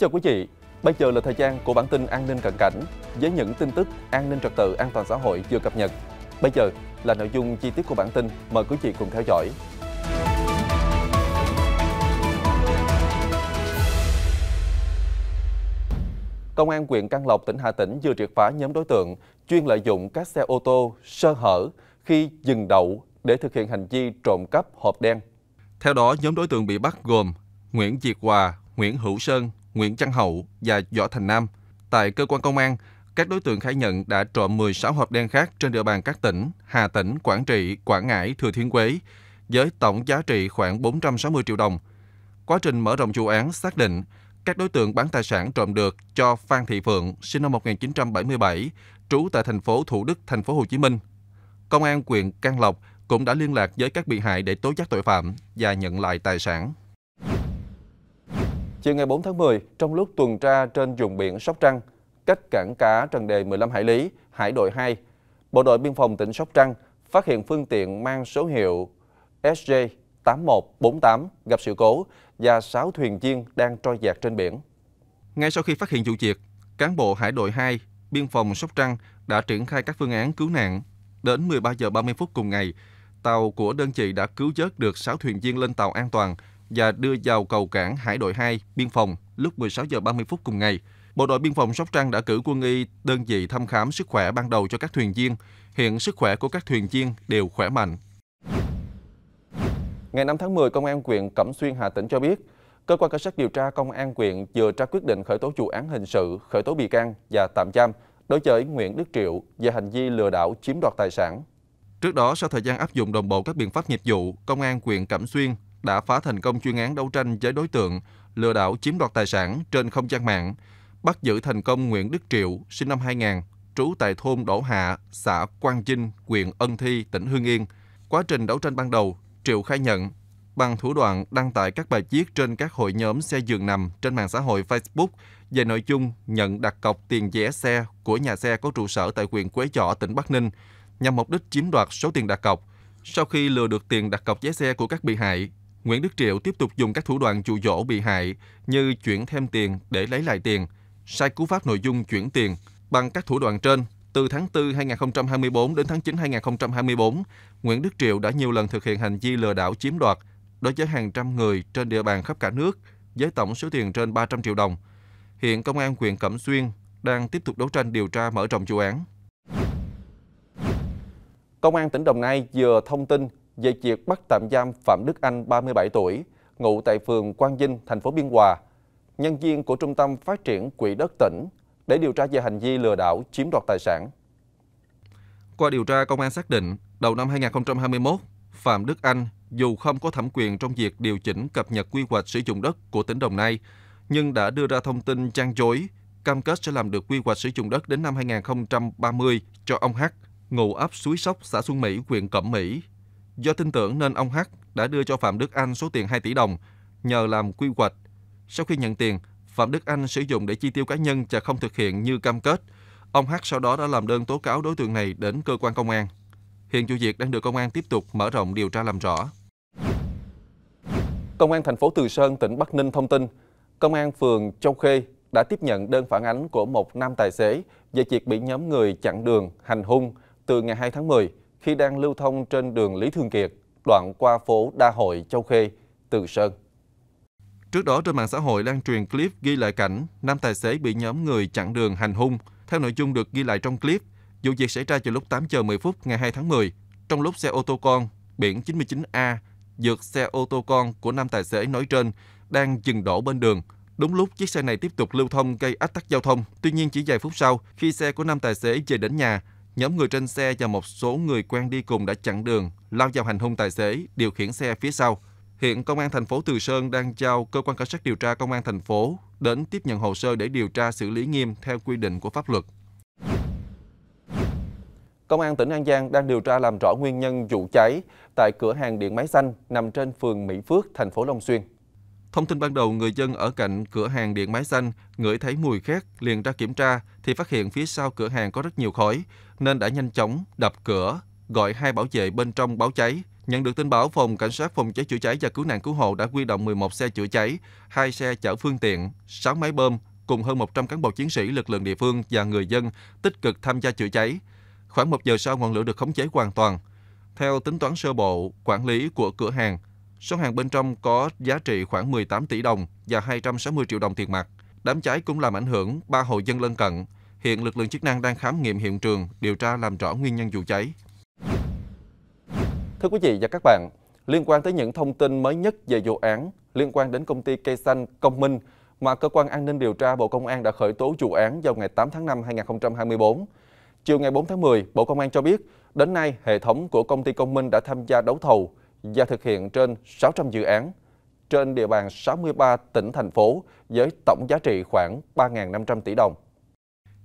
chào quý vị. Bây giờ là thời gian của bản tin an ninh cận cảnh với những tin tức an ninh trật tự an toàn xã hội vừa cập nhật. Bây giờ là nội dung chi tiết của bản tin. Mời quý vị cùng theo dõi. Công an huyện Căn Lộc, tỉnh Hà Tĩnh vừa triệt phá nhóm đối tượng chuyên lợi dụng các xe ô tô sơ hở khi dừng đậu để thực hiện hành vi trộm cắp hộp đen. Theo đó, nhóm đối tượng bị bắt gồm Nguyễn Diệt Hòa, Nguyễn Hữu Sơn, Nguyễn Trăng Hậu và Võ Thành Nam. Tại cơ quan công an, các đối tượng khai nhận đã trộm 16 hộp đen khác trên địa bàn các tỉnh Hà Tĩnh, Quảng Trị, Quảng Ngãi, Thừa Thiên Huế với tổng giá trị khoảng 460 triệu đồng. Quá trình mở rộng vụ án xác định các đối tượng bán tài sản trộm được cho Phan Thị Phượng, sinh năm 1977, trú tại thành phố Thủ Đức, thành phố Hồ Chí Minh. Công an huyện Can Lộc cũng đã liên lạc với các bị hại để tố giác tội phạm và nhận lại tài sản. Chiều ngày 4 tháng 10, trong lúc tuần tra trên vùng biển Sóc Trăng, cách cảng cá Trần Đề 15 hải lý, Hải đội 2, Bộ đội Biên phòng tỉnh Sóc Trăng phát hiện phương tiện mang số hiệu SJ 8148 gặp sự cố và 6 thuyền viên đang trôi dạt trên biển. Ngay sau khi phát hiện vụ việc, cán bộ Hải đội 2, Biên phòng Sóc Trăng đã triển khai các phương án cứu nạn. Đến 13 giờ 30 phút cùng ngày, tàu của đơn vị đã cứu vớt được 6 thuyền viên lên tàu an toàn – và đưa vào cầu cảng Hải đội 2 biên phòng lúc 16 giờ 30 phút cùng ngày. Bộ đội biên phòng Sóc Trăng đã cử quân y đơn vị thăm khám sức khỏe ban đầu cho các thuyền viên. Hiện sức khỏe của các thuyền viên đều khỏe mạnh. Ngày 5 tháng 10, Công an huyện Cẩm Xuyên Hà Tĩnh cho biết, Cơ quan Cảnh sát điều tra Công an huyện vừa ra quyết định khởi tố vụ án hình sự, khởi tố bị can và tạm giam đối với Nguyễn Đức Triệu về hành vi lừa đảo chiếm đoạt tài sản. Trước đó, sau thời gian áp dụng đồng bộ các biện pháp nghiệp vụ, Công an huyện Cẩm Xuyên đã phá thành công chuyên án đấu tranh với đối tượng lừa đảo chiếm đoạt tài sản trên không gian mạng, bắt giữ thành công Nguyễn Đức Triệu, sinh năm 2000, trú tại thôn Đỗ Hạ, xã Quang Vinh, huyện Ân Thi, tỉnh Hưng Yên. Quá trình đấu tranh ban đầu, Triệu khai nhận bằng thủ đoạn đăng tải các bài viết trên các hội nhóm xe giường nằm trên mạng xã hội Facebook về nội dung nhận đặt cọc tiền vé xe của nhà xe có trụ sở tại huyện Quế Võ, tỉnh Bắc Ninh nhằm mục đích chiếm đoạt số tiền đặt cọc. Sau khi lừa được tiền đặt cọc vé xe của các bị hại, Nguyễn Đức Triệu tiếp tục dùng các thủ đoạn dụ dỗ bị hại như chuyển thêm tiền để lấy lại tiền, sai cú pháp nội dung chuyển tiền. Bằng các thủ đoạn trên, từ tháng 4 2024 đến tháng 9 2024, Nguyễn Đức Triệu đã nhiều lần thực hiện hành vi lừa đảo chiếm đoạt đối với hàng trăm người trên địa bàn khắp cả nước với tổng số tiền trên 300 triệu đồng. Hiện Công an huyện Cẩm Xuyên đang tiếp tục đấu tranh điều tra mở rộng vụ án. Công an tỉnh Đồng Nai vừa thông tin về việc bắt tạm giam Phạm Đức Anh 37 tuổi, ngụ tại phường Quang Vinh, thành phố Biên Hòa, nhân viên của Trung tâm Phát triển Quỹ đất tỉnh để điều tra về hành vi lừa đảo chiếm đoạt tài sản. Qua điều tra, công an xác định đầu năm 2021, Phạm Đức Anh dù không có thẩm quyền trong việc điều chỉnh cập nhật quy hoạch sử dụng đất của tỉnh Đồng Nai, nhưng đã đưa ra thông tin trang dối, cam kết sẽ làm được quy hoạch sử dụng đất đến năm 2030 cho ông H, ngụ ấp Suối Sóc, xã Xuân Mỹ, huyện Cẩm Mỹ, Do tin tưởng nên ông H đã đưa cho Phạm Đức Anh số tiền 2 tỷ đồng nhờ làm quy hoạch. Sau khi nhận tiền, Phạm Đức Anh sử dụng để chi tiêu cá nhân và không thực hiện như cam kết. Ông H sau đó đã làm đơn tố cáo đối tượng này đến cơ quan công an. Hiện vụ việc đang được công an tiếp tục mở rộng điều tra làm rõ. Công an thành phố Từ Sơn, tỉnh Bắc Ninh thông tin, Công an phường Châu Khê đã tiếp nhận đơn phản ánh của một nam tài xế về việc bị nhóm người chặn đường hành hung từ ngày 2 tháng 10 khi đang lưu thông trên đường Lý Thương Kiệt, đoạn qua phố Đa Hội, Châu Khê, Từ Sơn. Trước đó trên mạng xã hội đang truyền clip ghi lại cảnh nam tài xế bị nhóm người chặn đường hành hung. Theo nội dung được ghi lại trong clip, vụ việc xảy ra vào lúc 8 giờ 10 phút ngày 2 tháng 10, trong lúc xe ô tô con biển 99A dược xe ô tô con của nam tài xế nói trên đang dừng đổ bên đường. Đúng lúc chiếc xe này tiếp tục lưu thông gây ách tắc giao thông. Tuy nhiên chỉ vài phút sau, khi xe của nam tài xế về đến nhà, Nhóm người trên xe và một số người quen đi cùng đã chặn đường, lao vào hành hung tài xế, điều khiển xe phía sau. Hiện công an thành phố Từ Sơn đang giao cơ quan cảnh sát điều tra công an thành phố đến tiếp nhận hồ sơ để điều tra xử lý nghiêm theo quy định của pháp luật. Công an tỉnh An Giang đang điều tra làm rõ nguyên nhân vụ cháy tại cửa hàng điện máy xanh nằm trên phường Mỹ Phước, thành phố Long Xuyên. Thông tin ban đầu, người dân ở cạnh cửa hàng điện máy xanh ngửi thấy mùi khét liền ra kiểm tra thì phát hiện phía sau cửa hàng có rất nhiều khói nên đã nhanh chóng đập cửa, gọi hai bảo vệ bên trong báo cháy. Nhận được tin báo, phòng cảnh sát phòng cháy chữa cháy và cứu nạn cứu hộ đã huy động 11 xe chữa cháy, hai xe chở phương tiện, 6 máy bơm cùng hơn 100 cán bộ chiến sĩ lực lượng địa phương và người dân tích cực tham gia chữa cháy. Khoảng 1 giờ sau ngọn lửa được khống chế hoàn toàn. Theo tính toán sơ bộ, quản lý của cửa hàng, số hàng bên trong có giá trị khoảng 18 tỷ đồng và 260 triệu đồng tiền mặt. Đám cháy cũng làm ảnh hưởng ba hộ dân lân cận. Hiện lực lượng chức năng đang khám nghiệm hiện trường, điều tra làm rõ nguyên nhân vụ cháy. Thưa quý vị và các bạn, liên quan tới những thông tin mới nhất về vụ án liên quan đến công ty cây xanh Công Minh mà Cơ quan An ninh Điều tra Bộ Công an đã khởi tố vụ án vào ngày 8 tháng 5 2024. Chiều ngày 4 tháng 10, Bộ Công an cho biết đến nay hệ thống của công ty Công Minh đã tham gia đấu thầu và thực hiện trên 600 dự án trên địa bàn 63 tỉnh thành phố với tổng giá trị khoảng 3.500 tỷ đồng.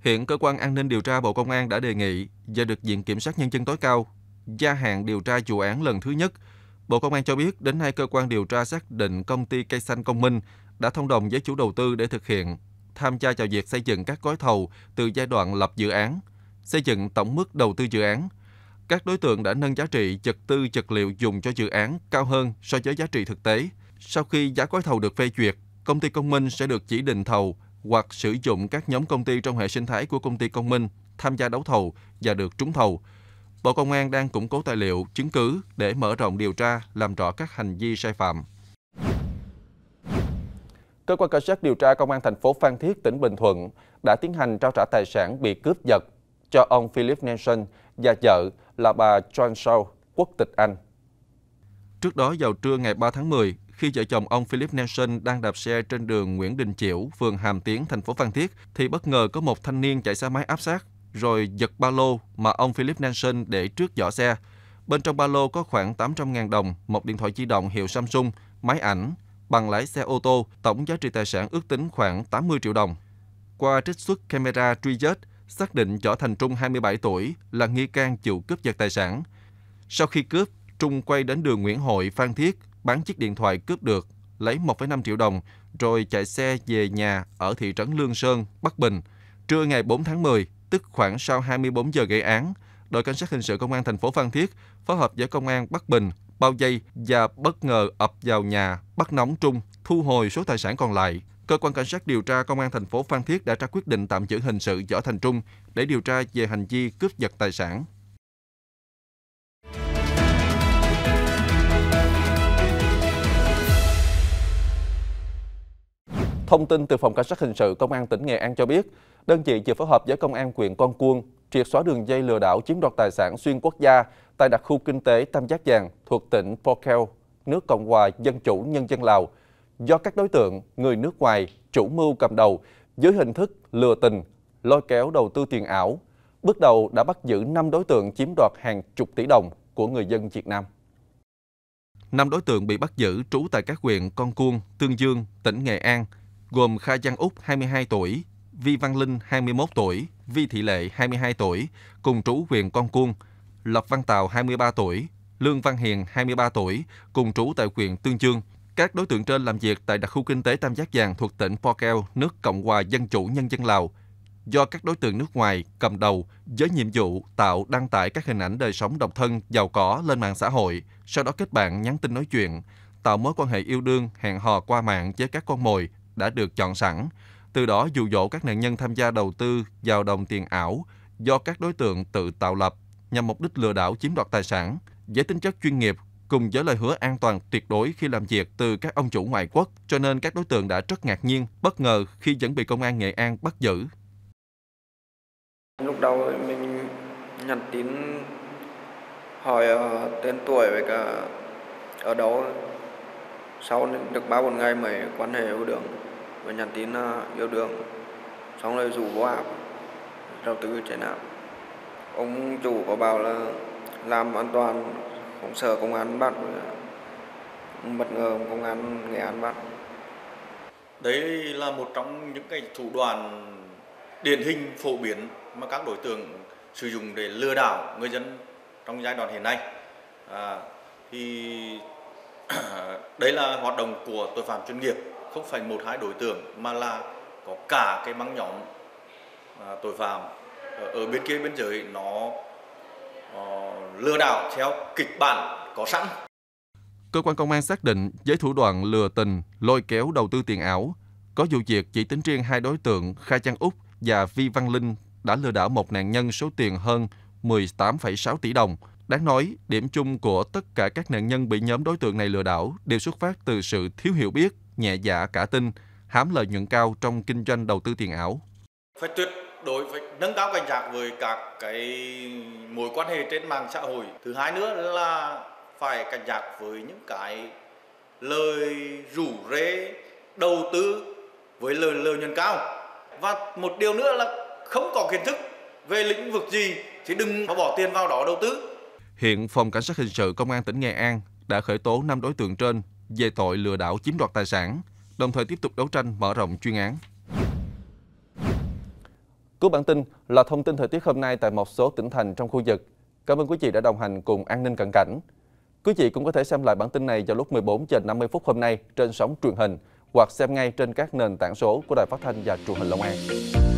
Hiện cơ quan an ninh điều tra Bộ Công an đã đề nghị và được Viện Kiểm sát Nhân dân tối cao gia hạn điều tra vụ án lần thứ nhất. Bộ Công an cho biết đến nay cơ quan điều tra xác định công ty cây xanh công minh đã thông đồng với chủ đầu tư để thực hiện tham gia vào việc xây dựng các gói thầu từ giai đoạn lập dự án, xây dựng tổng mức đầu tư dự án. Các đối tượng đã nâng giá trị vật tư vật liệu dùng cho dự án cao hơn so với giá trị thực tế. Sau khi giá gói thầu được phê duyệt, công ty công minh sẽ được chỉ định thầu hoặc sử dụng các nhóm công ty trong hệ sinh thái của công ty Công Minh tham gia đấu thầu và được trúng thầu. Bộ Công an đang củng cố tài liệu, chứng cứ để mở rộng điều tra, làm rõ các hành vi sai phạm. Cơ quan cảnh sát điều tra Công an thành phố Phan Thiết, tỉnh Bình Thuận đã tiến hành trao trả tài sản bị cướp giật cho ông Philip Nelson và vợ là bà Joan Shaw, quốc tịch Anh. Trước đó vào trưa ngày 3 tháng 10, khi vợ chồng ông Philip Nelson đang đạp xe trên đường Nguyễn Đình Chiểu, phường Hàm Tiến, thành phố Phan Thiết, thì bất ngờ có một thanh niên chạy xe máy áp sát, rồi giật ba lô mà ông Philip Nelson để trước giỏ xe. Bên trong ba lô có khoảng 800.000 đồng, một điện thoại di động hiệu Samsung, máy ảnh, bằng lái xe ô tô, tổng giá trị tài sản ước tính khoảng 80 triệu đồng. Qua trích xuất camera truy vết, xác định Võ Thành Trung 27 tuổi là nghi can chịu cướp giật tài sản. Sau khi cướp, Trung quay đến đường Nguyễn Hội Phan Thiết bán chiếc điện thoại cướp được, lấy 1,5 triệu đồng, rồi chạy xe về nhà ở thị trấn Lương Sơn, Bắc Bình. Trưa ngày 4 tháng 10, tức khoảng sau 24 giờ gây án, đội cảnh sát hình sự công an thành phố Phan Thiết phối hợp với công an Bắc Bình bao dây và bất ngờ ập vào nhà bắt nóng Trung, thu hồi số tài sản còn lại. Cơ quan cảnh sát điều tra công an thành phố Phan Thiết đã ra quyết định tạm giữ hình sự Võ Thành Trung để điều tra về hành vi cướp giật tài sản. Thông tin từ Phòng Cảnh sát Hình sự Công an tỉnh Nghệ An cho biết, đơn vị vừa phối hợp với Công an huyện Con Cuông triệt xóa đường dây lừa đảo chiếm đoạt tài sản xuyên quốc gia tại đặc khu kinh tế Tam Giác Vàng thuộc tỉnh Pokhel, nước Cộng hòa Dân chủ Nhân dân Lào, do các đối tượng người nước ngoài chủ mưu cầm đầu dưới hình thức lừa tình, lôi kéo đầu tư tiền ảo. Bước đầu đã bắt giữ 5 đối tượng chiếm đoạt hàng chục tỷ đồng của người dân Việt Nam. Năm đối tượng bị bắt giữ trú tại các huyện Con Cuông, Tương Dương, tỉnh Nghệ An, gồm Kha Giang Úc 22 tuổi, Vi Văn Linh 21 tuổi, Vi Thị Lệ 22 tuổi, cùng trú huyện Con Cuông, Lập Văn Tào 23 tuổi, Lương Văn Hiền 23 tuổi, cùng trú tại huyện Tương Chương. Các đối tượng trên làm việc tại đặc khu kinh tế Tam Giác Vàng thuộc tỉnh Pokel, nước Cộng hòa Dân chủ Nhân dân Lào, do các đối tượng nước ngoài cầm đầu với nhiệm vụ tạo đăng tải các hình ảnh đời sống độc thân, giàu có lên mạng xã hội, sau đó kết bạn nhắn tin nói chuyện, tạo mối quan hệ yêu đương, hẹn hò qua mạng với các con mồi, đã được chọn sẵn, từ đó dụ dỗ các nạn nhân tham gia đầu tư vào đồng tiền ảo do các đối tượng tự tạo lập nhằm mục đích lừa đảo chiếm đoạt tài sản, với tính chất chuyên nghiệp cùng với lời hứa an toàn tuyệt đối khi làm việc từ các ông chủ ngoại quốc, cho nên các đối tượng đã rất ngạc nhiên, bất ngờ khi vẫn bị công an Nghệ An bắt giữ. Lúc đầu mình nhận tin hỏi ờ, tên tuổi với cả ở đâu sau được ba bốn ngày mới quan hệ với đường và nhắn tin ờ, yêu đương xong rồi rủ vô ạp đầu tư chạy nạn ông chủ có bảo là làm an toàn không sợ công an bắt bất ngờ công an nghệ an bắt đấy là một trong những cái thủ đoạn điển hình phổ biến mà các đối tượng sử dụng để lừa đảo người dân trong giai đoạn hiện nay à, thì đấy là hoạt động của tội phạm chuyên nghiệp không phải một hai đối tượng mà là có cả cái băng nhóm à, tội phạm ở, bên kia bên giới nó uh, lừa đảo theo kịch bản có sẵn. Cơ quan công an xác định với thủ đoạn lừa tình, lôi kéo đầu tư tiền ảo, có vụ việc chỉ tính riêng hai đối tượng Kha Trang Úc và Vi Văn Linh đã lừa đảo một nạn nhân số tiền hơn 18,6 tỷ đồng. Đáng nói, điểm chung của tất cả các nạn nhân bị nhóm đối tượng này lừa đảo đều xuất phát từ sự thiếu hiểu biết nhẹ dạ cả tin, hám lợi nhuận cao trong kinh doanh đầu tư tiền ảo. Phải tuyệt đối phải nâng cao cảnh giác với các cái mối quan hệ trên mạng xã hội. Thứ hai nữa là phải cảnh giác với những cái lời rủ rê đầu tư với lời lợi nhuận cao. Và một điều nữa là không có kiến thức về lĩnh vực gì thì đừng mà bỏ tiền vào đó đầu tư. Hiện Phòng Cảnh sát Hình sự Công an tỉnh Nghệ An đã khởi tố 5 đối tượng trên về tội lừa đảo chiếm đoạt tài sản, đồng thời tiếp tục đấu tranh mở rộng chuyên án. Cuối bản tin là thông tin thời tiết hôm nay tại một số tỉnh thành trong khu vực. Cảm ơn quý vị đã đồng hành cùng An ninh cận cảnh. Quý vị cũng có thể xem lại bản tin này vào lúc 14 giờ 50 phút hôm nay trên sóng truyền hình hoặc xem ngay trên các nền tảng số của Đài Phát thanh và Truyền hình Long An.